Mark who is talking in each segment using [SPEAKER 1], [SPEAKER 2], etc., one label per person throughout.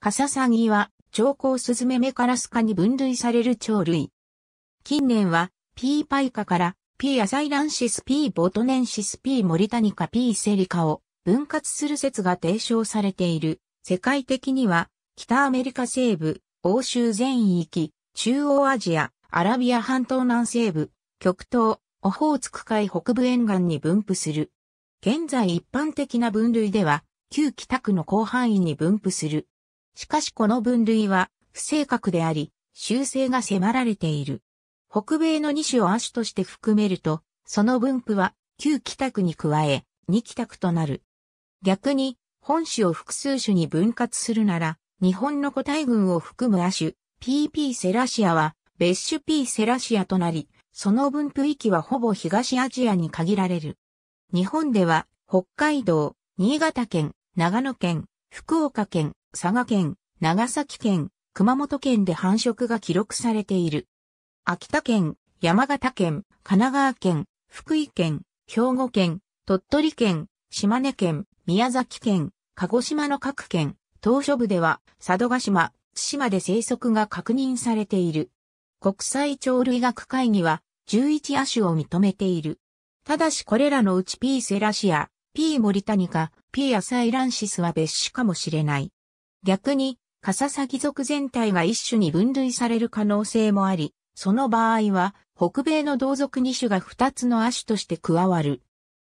[SPEAKER 1] カササギは、長甲スズメメカラス科に分類される鳥類。近年は、P パイカから P アサイランシス P ボトネンシス P モリタニカ P セリカを分割する説が提唱されている。世界的には、北アメリカ西部、欧州全域、中央アジア、アラビア半島南西部、極東、オホーツク海北部沿岸に分布する。現在一般的な分類では、旧北区の広範囲に分布する。しかしこの分類は不正確であり、修正が迫られている。北米の2種を亜種として含めると、その分布は旧北区に加え、2北区となる。逆に、本種を複数種に分割するなら、日本の個体群を含む亜種、PP セラシアは、別種 P セラシアとなり、その分布域はほぼ東アジアに限られる。日本では、北海道、新潟県、長野県、福岡県、佐賀県、長崎県、熊本県で繁殖が記録されている。秋田県、山形県、神奈川県、福井県、兵庫県、鳥取県、島根県、宮崎県、鹿児島の各県、島嶼部では佐渡島、津島で生息が確認されている。国際鳥類学会議は11野種を認めている。ただしこれらのうち P セラシア、P モリタニカ、P アサイランシスは別種かもしれない。逆に、カササギ族全体が一種に分類される可能性もあり、その場合は、北米の同族二種が二つの亜種として加わる。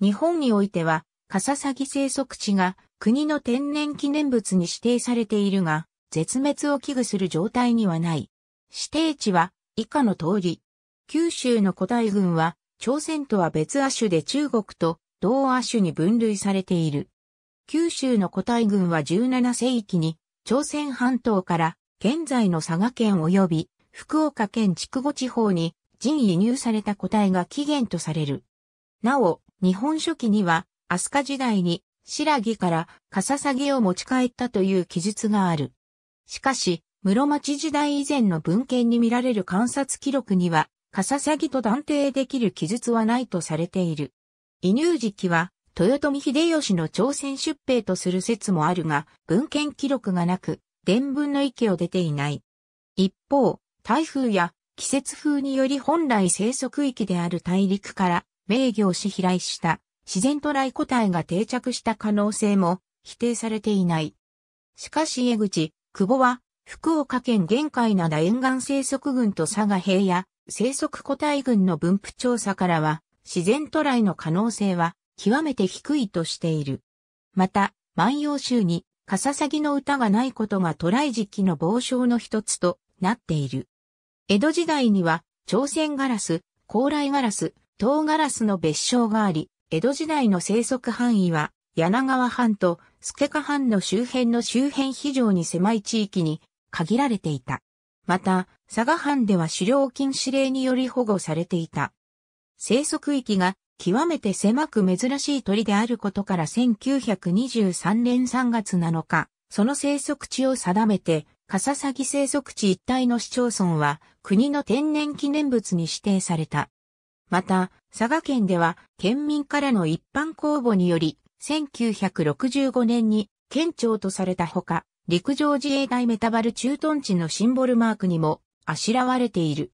[SPEAKER 1] 日本においては、カササギ生息地が国の天然記念物に指定されているが、絶滅を危惧する状態にはない。指定地は以下の通り。九州の古代群は、朝鮮とは別亜種で中国と同亜種に分類されている。九州の個体群は17世紀に朝鮮半島から現在の佐賀県及び福岡県筑後地方に人輸入された個体が起源とされる。なお、日本書紀には、飛鳥時代に、白木からカササギを持ち帰ったという記述がある。しかし、室町時代以前の文献に見られる観察記録には、カササギと断定できる記述はないとされている。移入時期は、豊臣秀吉の朝鮮出兵とする説もあるが、文献記録がなく、伝文の域を出ていない。一方、台風や季節風により本来生息域である大陸から名業し飛来した自然渡来個体が定着した可能性も否定されていない。しかし江口、久保は福岡県玄海灘沿岸生息群と佐賀平野生息個体群の分布調査からは自然渡来の可能性は極めて低いとしている。また、万葉集に、カササギの歌がないことが渡来時期の傍傷の一つとなっている。江戸時代には、朝鮮ガラス、高麗ガラス、唐ガラスの別称があり、江戸時代の生息範囲は、柳川藩と助カ藩の周辺の周辺非常に狭い地域に限られていた。また、佐賀藩では狩猟禁止令により保護されていた。生息域が極めて狭く珍しい鳥であることから1923年3月7日、その生息地を定めて、カササギ生息地一帯の市町村は国の天然記念物に指定された。また、佐賀県では県民からの一般公募により、1965年に県庁とされたほか、陸上自衛隊メタバル駐屯地のシンボルマークにもあしらわれている。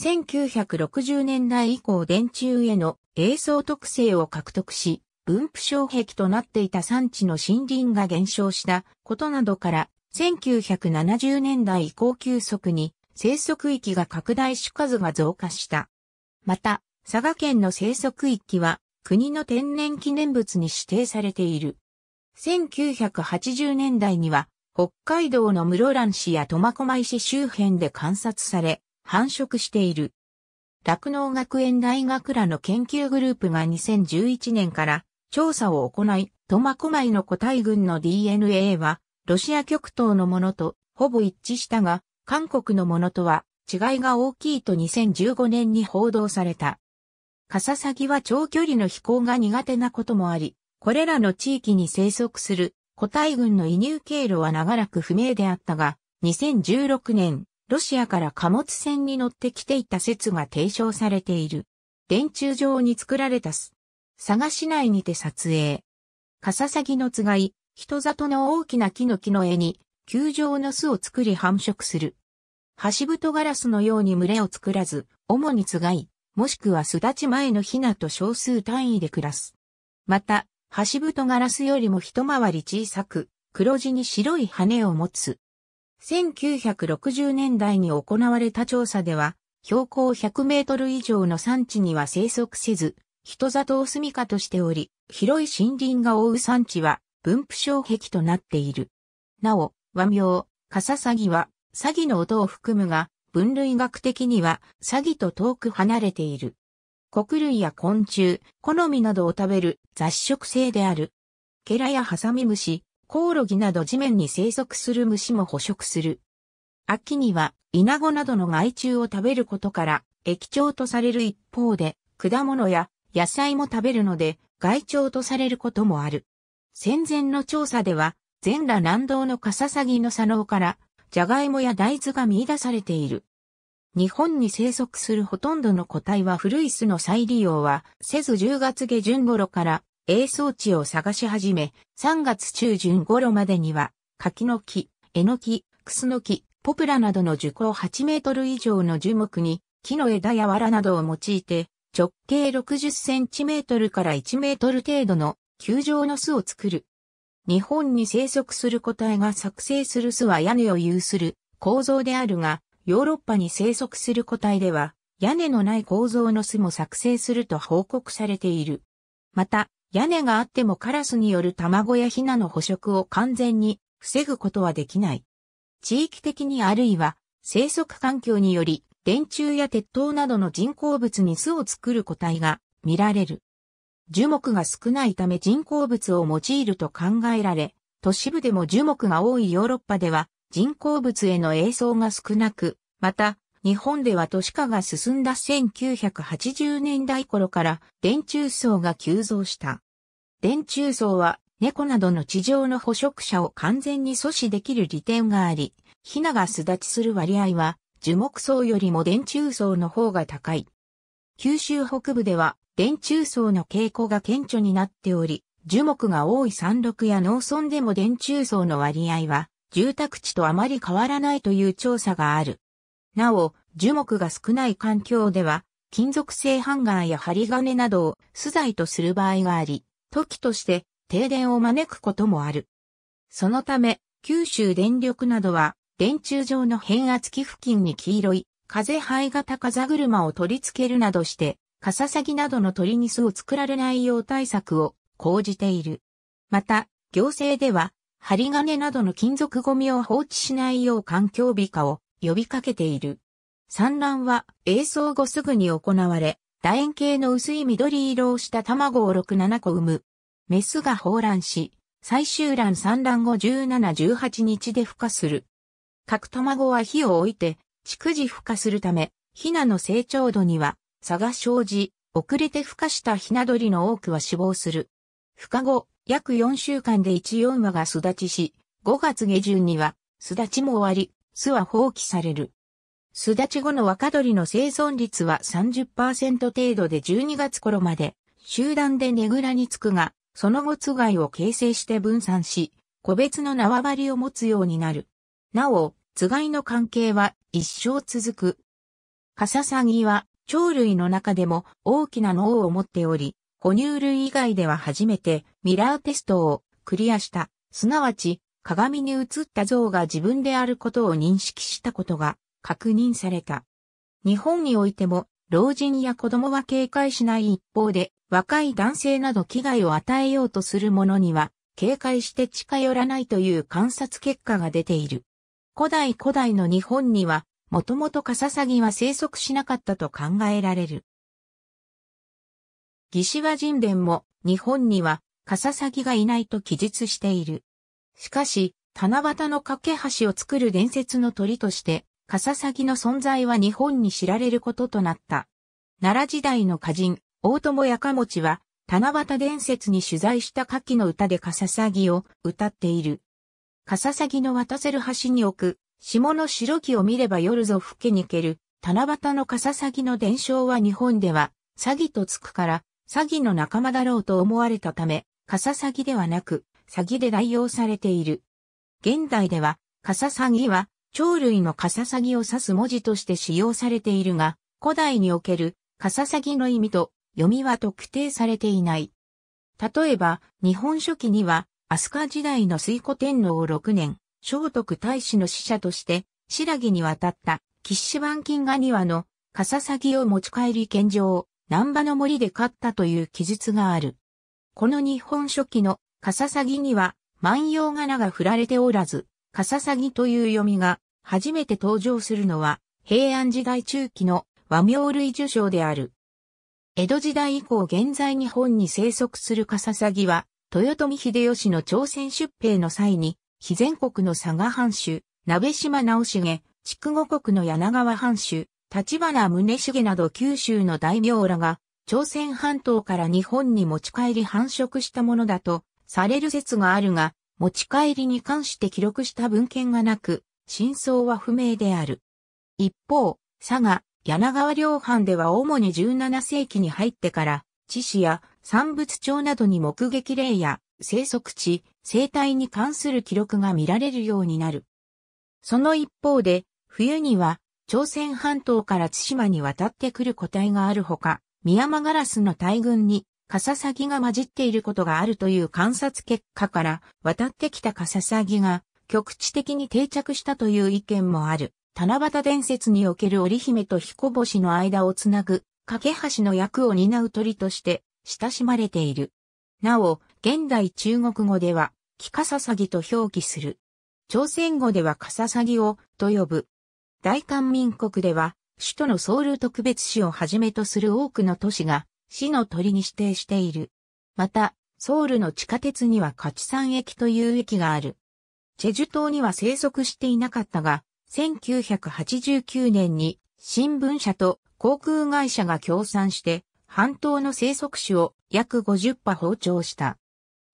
[SPEAKER 1] 1960年代以降電柱への映像特性を獲得し、分布障壁となっていた産地の森林が減少したことなどから、1970年代以降急速に生息域が拡大し数が増加した。また、佐賀県の生息域は国の天然記念物に指定されている。1980年代には北海道の室蘭市や苫小牧市周辺で観察され、繁殖している。酪農学園大学らの研究グループが2011年から調査を行い、トマコマイの個体群の DNA は、ロシア極東のものとほぼ一致したが、韓国のものとは違いが大きいと2015年に報道された。カササギは長距離の飛行が苦手なこともあり、これらの地域に生息する個体群の移入経路は長らく不明であったが、2016年、ロシアから貨物船に乗ってきていた説が提唱されている。電柱状に作られたす。佐賀市内にて撮影。カササギのつがい、人里の大きな木の木の絵に、球状の巣を作り繁殖する。橋太ガラスのように群れを作らず、主につがい、もしくは巣立ち前のヒナと少数単位で暮らす。また、橋太ガラスよりも一回り小さく、黒地に白い羽を持つ。1960年代に行われた調査では、標高100メートル以上の山地には生息せず、人里を住処としており、広い森林が覆う山地は分布障壁となっている。なお、和名、カササギは、詐欺の音を含むが、分類学的には、詐欺と遠く離れている。穀類や昆虫、好みなどを食べる雑食性である。ケラやハサミムシ、コオロギなど地面に生息する虫も捕食する。秋には、イナゴなどの害虫を食べることから、液腸とされる一方で、果物や野菜も食べるので、害鳥とされることもある。戦前の調査では、全羅南道のカササギの左脳から、ジャガイモや大豆が見出されている。日本に生息するほとんどの個体は古い巣の再利用はせず10月下旬頃から営草地を探し始め、3月中旬頃までには、柿の木、えのき、クスの木、ポプラなどの樹高8メートル以上の樹木に、木の枝や藁などを用いて、直径60センチメートルから1メートル程度の球状の巣を作る。日本に生息する個体が作成する巣は屋根を有する構造であるが、ヨーロッパに生息する個体では、屋根のない構造の巣も作成すると報告されている。また、屋根があってもカラスによる卵やヒナの捕食を完全に防ぐことはできない。地域的にあるいは生息環境により電柱や鉄塔などの人工物に巣を作る個体が見られる。樹木が少ないため人工物を用いると考えられ、都市部でも樹木が多いヨーロッパでは人工物への影響が少なく、また日本では都市化が進んだ1980年代頃から電柱層が急増した。電柱層は猫などの地上の捕食者を完全に阻止できる利点があり、ヒナが巣立ちする割合は樹木層よりも電柱層の方が高い。九州北部では電柱層の傾向が顕著になっており、樹木が多い山麓や農村でも電柱層の割合は住宅地とあまり変わらないという調査がある。なお、樹木が少ない環境では、金属製ハンガーや針金などを素材とする場合があり、時として停電を招くこともある。そのため、九州電力などは、電柱上の変圧器付近に黄色い、風灰型風車を取り付けるなどして、カササギなどの鳥に巣を作られないよう対策を講じている。また、行政では、針金などの金属ゴミを放置しないよう環境美化を呼びかけている。産卵は映像後すぐに行われ、楕円形の薄い緑色をした卵を6、7個産む。メスが放卵し、最終卵産卵後17、18日で孵化する。各卵は火を置いて、逐次孵化するため、ヒナの成長度には差が生じ、遅れて孵化したヒナ鳥の多くは死亡する。孵化後、約4週間で1、4羽が巣立ちし、5月下旬には巣立ちも終わり、巣は放棄される。巣立ち後の若鳥の生存率は30%程度で12月頃まで集団でねぐらにつくが、その後つがいを形成して分散し、個別の縄張りを持つようになる。なお、つがいの関係は一生続く。カササギは鳥類の中でも大きな脳を持っており、哺乳類以外では初めてミラーテストをクリアした、すなわち鏡に映った像が自分であることを認識したことが確認された。日本においても、老人や子供は警戒しない一方で、若い男性など危害を与えようとする者には、警戒して近寄らないという観察結果が出ている。古代古代の日本には、もともとカササギは生息しなかったと考えられる。義士ワ神殿も日本にはカササギがいないと記述している。しかし、七夕の架け橋を作る伝説の鳥として、カササギの存在は日本に知られることとなった。奈良時代の歌人、大友やかもちは、七夕伝説に取材した夏季の歌でカササギを歌っている。カササギの渡せる橋に置く、下の白木を見れば夜ぞ吹けにける、七夕のカササギの伝承は日本では、詐欺とつくから、詐欺の仲間だろうと思われたため、カササギではなく、詐欺で代用されている。現代では、カササギは、鳥類のカササギを指す文字として使用されているが、古代におけるカササギの意味と読みは特定されていない。例えば、日本書紀には、飛鳥時代の水古天皇6年、聖徳太子の使者として、白木に渡った、吉士湾金ニワの、カササギを持ち帰り献上、南波の森で勝ったという記述がある。この日本書紀のカササギには万葉仮名が振られておらず、カササギという読みが初めて登場するのは平安時代中期の和名類受賞である。江戸時代以降現在日本に生息するカササギは、豊臣秀吉の朝鮮出兵の際に、非全国の佐賀藩主、鍋島直重、筑後国の柳川藩主、立花宗重など九州の大名らが、朝鮮半島から日本に持ち帰り繁殖したものだとされる説があるが、持ち帰りに関して記録した文献がなく、真相は不明である。一方、佐賀、柳川両藩では主に17世紀に入ってから、地市や産物町などに目撃例や生息地、生態に関する記録が見られるようになる。その一方で、冬には朝鮮半島から津島に渡ってくる個体があるほか、ミヤマガラスの大群にカササギが混じっていることがあるという観察結果から渡ってきたカササギが局地的に定着したという意見もある。七夕伝説における織姫と彦星の間をつなぐ、架け橋の役を担う鳥として親しまれている。なお、現代中国語では、キカササギと表記する。朝鮮語ではカササギをと呼ぶ。大韓民国では、首都のソウル特別市をはじめとする多くの都市が市の鳥に指定している。また、ソウルの地下鉄にはカチサン駅という駅がある。チェジュ島には生息していなかったが、1989年に新聞社と航空会社が協賛して半島の生息種を約50羽包丁した。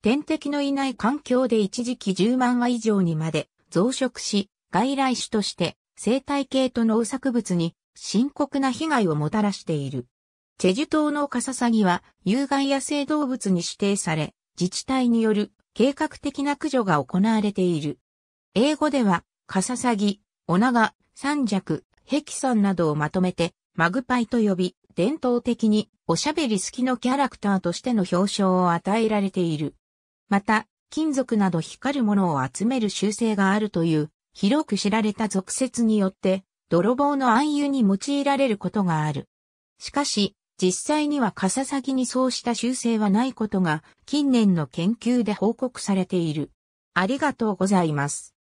[SPEAKER 1] 天敵のいない環境で一時期10万羽以上にまで増殖し、外来種として生態系と農作物に深刻な被害をもたらしている。チェジュ島のカササギは有害野生動物に指定され、自治体による計画的な駆除が行われている。英語では、カササギ、オナガ、三尺、ヘキサンなどをまとめて、マグパイと呼び、伝統的におしゃべり好きのキャラクターとしての表彰を与えられている。また、金属など光るものを集める習性があるという、広く知られた俗説によって、泥棒の暗喩に用いられることがある。しかし、実際には笠先にそうした習性はないことが近年の研究で報告されている。ありがとうございます。